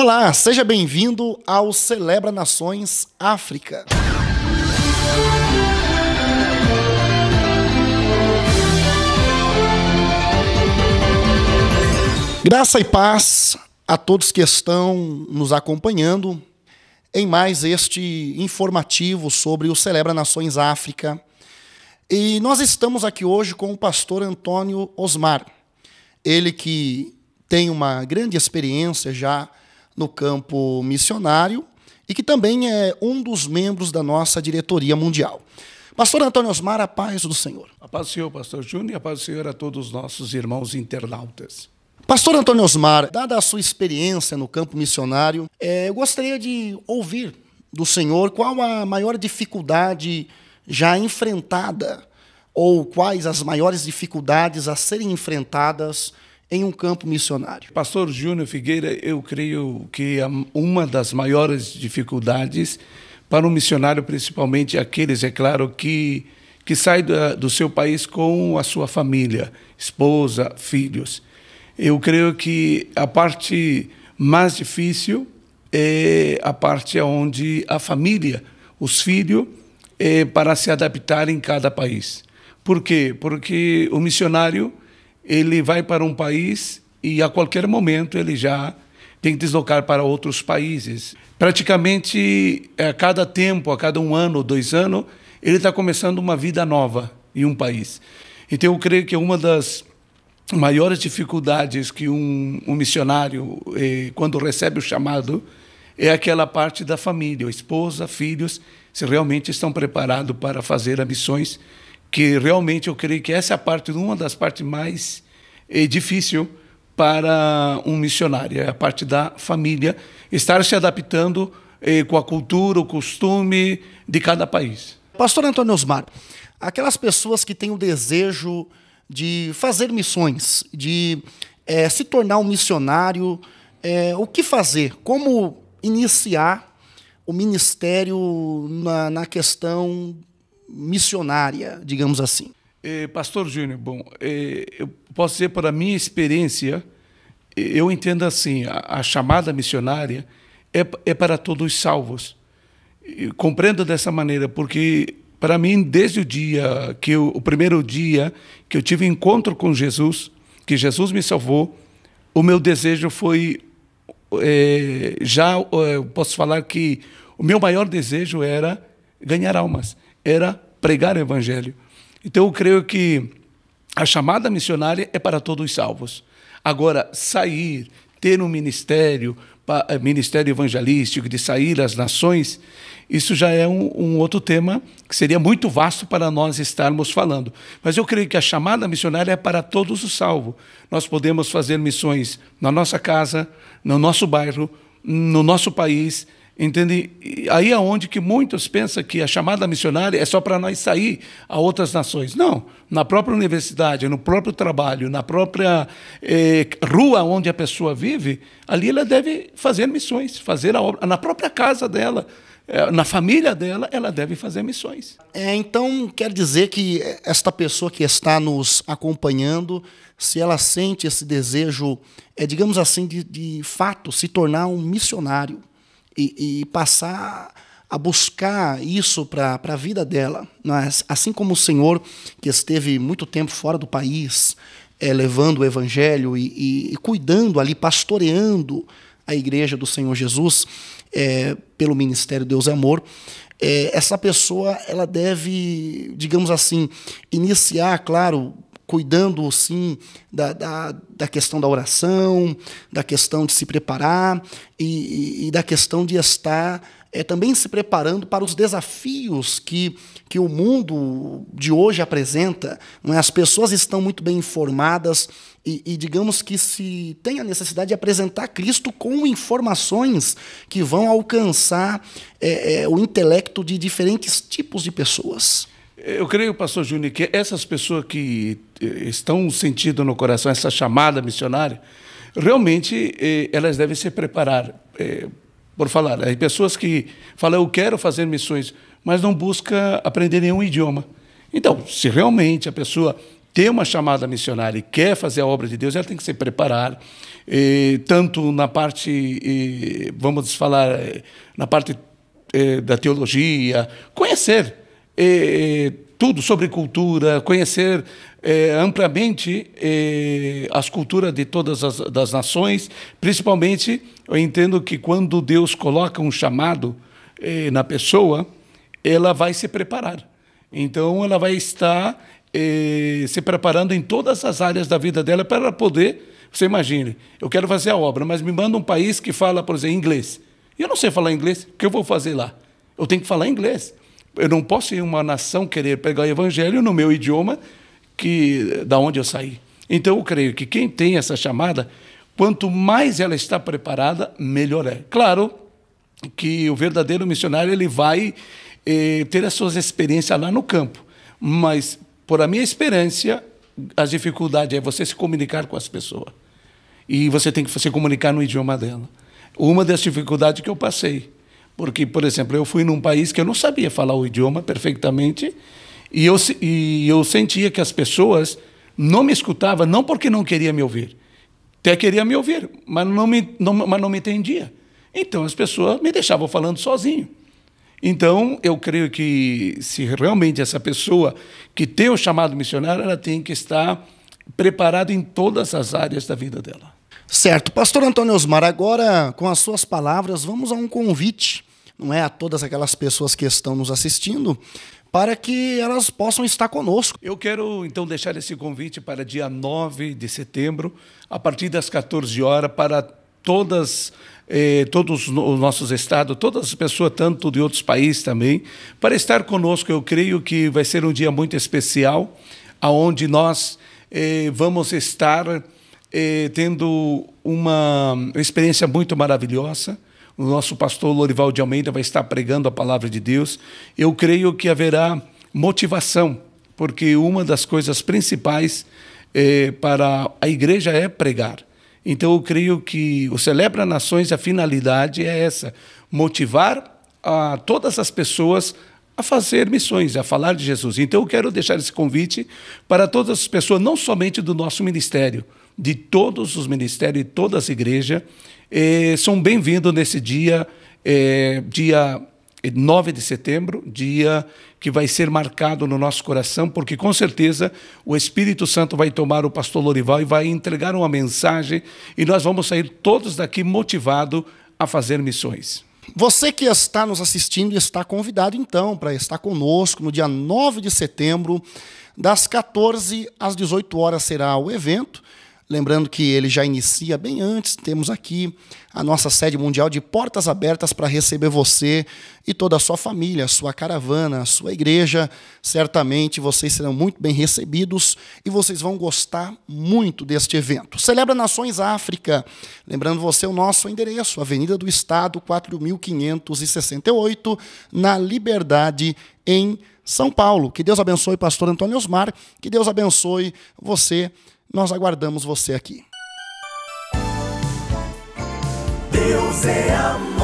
Olá, seja bem-vindo ao Celebra Nações África. Graça e paz a todos que estão nos acompanhando em mais este informativo sobre o Celebra Nações África. E nós estamos aqui hoje com o pastor Antônio Osmar. Ele que tem uma grande experiência já no campo missionário e que também é um dos membros da nossa diretoria mundial. Pastor Antônio Osmar, a paz do Senhor. A paz do Senhor, pastor Júnior, a paz do Senhor a todos os nossos irmãos internautas. Pastor Antônio Osmar, dada a sua experiência no campo missionário, é, eu gostaria de ouvir do senhor qual a maior dificuldade já enfrentada ou quais as maiores dificuldades a serem enfrentadas em um campo missionário. Pastor Júnior Figueira, eu creio que uma das maiores dificuldades para um missionário, principalmente aqueles, é claro, que, que saem do seu país com a sua família, esposa, filhos. Eu creio que a parte mais difícil é a parte onde a família, os filhos, é para se adaptar em cada país. Por quê? Porque o missionário ele vai para um país e a qualquer momento ele já tem que deslocar para outros países. Praticamente a cada tempo, a cada um ano ou dois anos, ele está começando uma vida nova em um país. Então eu creio que uma das maiores dificuldades que um, um missionário, eh, quando recebe o chamado, é aquela parte da família, esposa, filhos, se realmente estão preparados para fazer a missões que realmente eu creio que essa é a parte uma das partes mais é, difícil para um missionário, é a parte da família estar se adaptando eh, com a cultura, o costume de cada país. Pastor Antônio Osmar, aquelas pessoas que têm o desejo de fazer missões, de eh, se tornar um missionário, o que fazer? Como iniciar o ministério na, na questão missionária, digamos assim. É, Pastor Júnior, bom, é, eu posso dizer para a minha experiência, é, eu entendo assim, a, a chamada missionária é, é para todos os salvos. compreendo dessa maneira, porque para mim, desde o dia que eu, o primeiro dia que eu tive encontro com Jesus, que Jesus me salvou, o meu desejo foi é, já posso falar que o meu maior desejo era ganhar almas era pregar o evangelho. Então eu creio que a chamada missionária é para todos os salvos. Agora, sair, ter um ministério, eh, ministério evangelístico, de sair às nações, isso já é um, um, outro tema que seria muito vasto para nós estarmos falando. Mas eu creio que a chamada missionária é para todos os salvos. Nós podemos fazer missões na nossa casa, no nosso bairro, no nosso país, Entende? E aí é onde que muitos pensam que a chamada missionária é só para nós sair a outras nações. Não. Na própria universidade, no próprio trabalho, na própria eh, rua onde a pessoa vive, ali ela deve fazer missões, fazer a obra. Na própria casa dela, eh, na família dela, ela deve fazer missões. É, então, quer dizer que esta pessoa que está nos acompanhando, se ela sente esse desejo, é, digamos assim, de, de fato, se tornar um missionário e, e passar a buscar isso para a vida dela. É? assim como o Senhor, que esteve muito tempo fora do país, é, levando o evangelho e, e, e, cuidando ali, pastoreando a igreja do Senhor Jesus é, pelo ministério Deus é Amor, é, essa pessoa ela deve, digamos assim, iniciar, claro, cuidando, sim, da, da, da, questão da oração, da questão de se preparar e, e, e da questão de estar é, também se preparando para os desafios que, que o mundo de hoje apresenta. É? As pessoas estão muito bem informadas e, e, digamos que se tem a necessidade de apresentar Cristo com informações que vão alcançar é, é, o intelecto de diferentes tipos de pessoas. Eu creio, pastor Júnior, que essas pessoas que eh, estão sentindo no coração essa chamada missionária, realmente eh, elas devem se preparar. Eh, por falar, tem pessoas que falam, eu quero fazer missões, mas não busca aprender nenhum idioma. Então, se realmente a pessoa tem uma chamada missionária e quer fazer a obra de Deus, ela tem que se preparar, tanto na parte, vamos falar, na parte da teologia, conhecer tudo sobre cultura, conhecer eh, amplamente eh, as culturas de todas as das nações. Principalmente, eu entendo que quando Deus coloca um chamado eh, na pessoa, ela vai se preparar. Então, ela vai estar se preparando em todas as áreas da vida dela para poder. Você imagine, eu quero fazer a obra, mas me manda um país que fala, por exemplo, inglês. eu não sei falar inglês, o que eu vou fazer lá? Eu tenho que falar inglês. Eu não posso, em uma nação, querer pregar o evangelho no meu idioma, que da onde eu saí. Então, eu creio que quem tem essa chamada, quanto mais ela está preparada, melhor é. Claro que o verdadeiro missionário ele vai eh, ter as suas experiências lá no campo, mas por a minha experiência, a dificuldade é você se comunicar com as pessoas e você tem que se comunicar no idioma dela. Uma das dificuldades que eu passei porque, por exemplo, eu fui num país que eu não sabia falar o idioma perfeitamente e eu, e eu sentia que as pessoas não me escutavam, não porque não queria me ouvir, até queria me ouvir, mas não me, não, mas não me entendia. Então as pessoas me deixavam falando sozinho. Então eu creio que se realmente essa pessoa que tem o chamado missionário, ela tem que estar preparada em todas as áreas da vida dela. Certo. Pastor Antônio Osmar, agora com as suas palavras, vamos a um convite não é a todas aquelas pessoas que estão nos assistindo, para que elas possam estar conosco. Eu quero então deixar esse convite para dia 9 de setembro, a partir das 14 horas, para todas eh, todos os nossos estados, todas as pessoas, tanto de outros países também, para estar conosco. Eu creio que vai ser um dia muito especial, aonde nós eh, vamos estar eh, tendo uma experiência muito maravilhosa o nosso pastor Lorival de Almeida vai estar pregando a palavra de Deus. Eu creio que haverá motivação, porque uma das coisas principais é, para a igreja é pregar. Então eu creio que o Celebra Nações, a finalidade é essa: motivar a todas as pessoas a fazer missões, a falar de Jesus. Então eu quero deixar esse convite para todas as pessoas, não somente do nosso ministério, de todos os ministérios e todas as igrejas eh, são bem-vindos nesse dia, eh, dia 9 de setembro, dia que vai ser marcado no nosso coração, porque com certeza o Espírito Santo vai tomar o pastor Lorival e vai entregar uma mensagem e nós vamos sair todos daqui motivados a fazer missões. Você que está nos assistindo está convidado então para estar conosco no dia 9 de setembro, das 14 às 18 horas será o evento. Lembrando que ele já inicia bem antes, temos aqui a nossa sede mundial de portas abertas para receber você e toda a sua família, a sua caravana, a sua igreja. Certamente vocês serão muito bem recebidos e vocês vão gostar muito deste evento. Celebra Nações África. Lembrando você o nosso endereço, Avenida do Estado, 4568, na Liberdade, em São Paulo. Que Deus abençoe pastor Antônio Osmar, que Deus abençoe você nós aguardamos você aqui. Deus é amor.